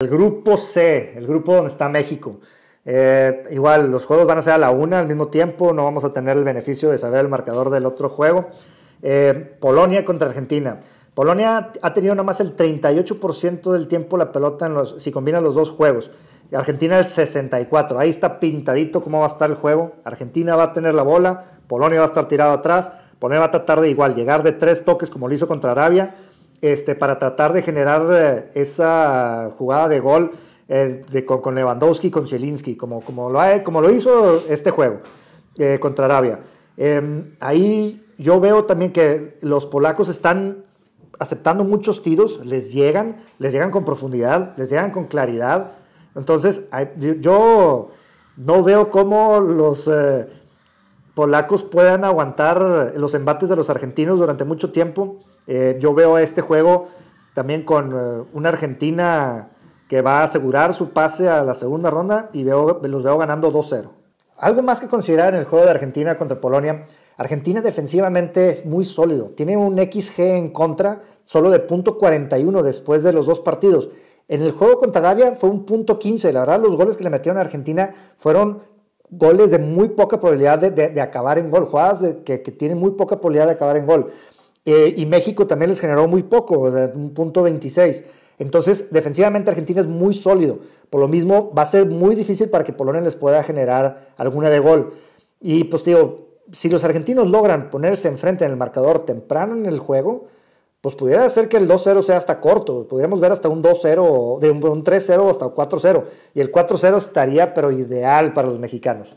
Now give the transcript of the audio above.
El grupo C, el grupo donde está México. Eh, igual, los juegos van a ser a la una al mismo tiempo, no vamos a tener el beneficio de saber el marcador del otro juego. Eh, Polonia contra Argentina. Polonia ha tenido nada más el 38% del tiempo la pelota en los, si combinan los dos juegos. Argentina el 64%. Ahí está pintadito cómo va a estar el juego. Argentina va a tener la bola, Polonia va a estar tirado atrás, Polonia va a tratar de igual, llegar de tres toques como lo hizo contra Arabia este, para tratar de generar eh, esa jugada de gol eh, con, Lewandowski y con Zielinski, como, como, lo, como lo hizo este juego eh, contra Arabia. Em, ahí yo veo también que los polacos están aceptando muchos tiros, les llegan, les llegan con profundidad, les llegan con claridad. Entonces, yo no veo cómo los polacos puedan aguantar los embates de los argentinos durante mucho tiempo. Eh, yo veo este juego también con eh, una Argentina que va a asegurar su pase a la segunda ronda y veo, los veo ganando 2-0. Algo más que considerar en el juego de Argentina contra Polonia. Argentina defensivamente es muy sólido. Tiene un XG en contra solo de punto .41 después de los dos partidos. En el juego contra Arabia fue un punto .15. La verdad, los goles que le metieron a Argentina fueron goles de muy poca probabilidad de, acabar en gol, jugadas que, que, tienen muy poca probabilidad de acabar en gol. Eh, y México también les generó muy poco, o un punto 26. Entonces, defensivamente Argentina es muy sólido. Por lo mismo, va a ser muy difícil para que Polonia les pueda generar alguna de gol. Y pues digo, si los argentinos logran ponerse enfrente en el marcador temprano en el juego, pues pudiera ser que el 2-0 sea hasta corto, podríamos ver hasta un 2-0, de un 3-0 hasta un 4-0, y el 4-0 estaría pero ideal para los mexicanos.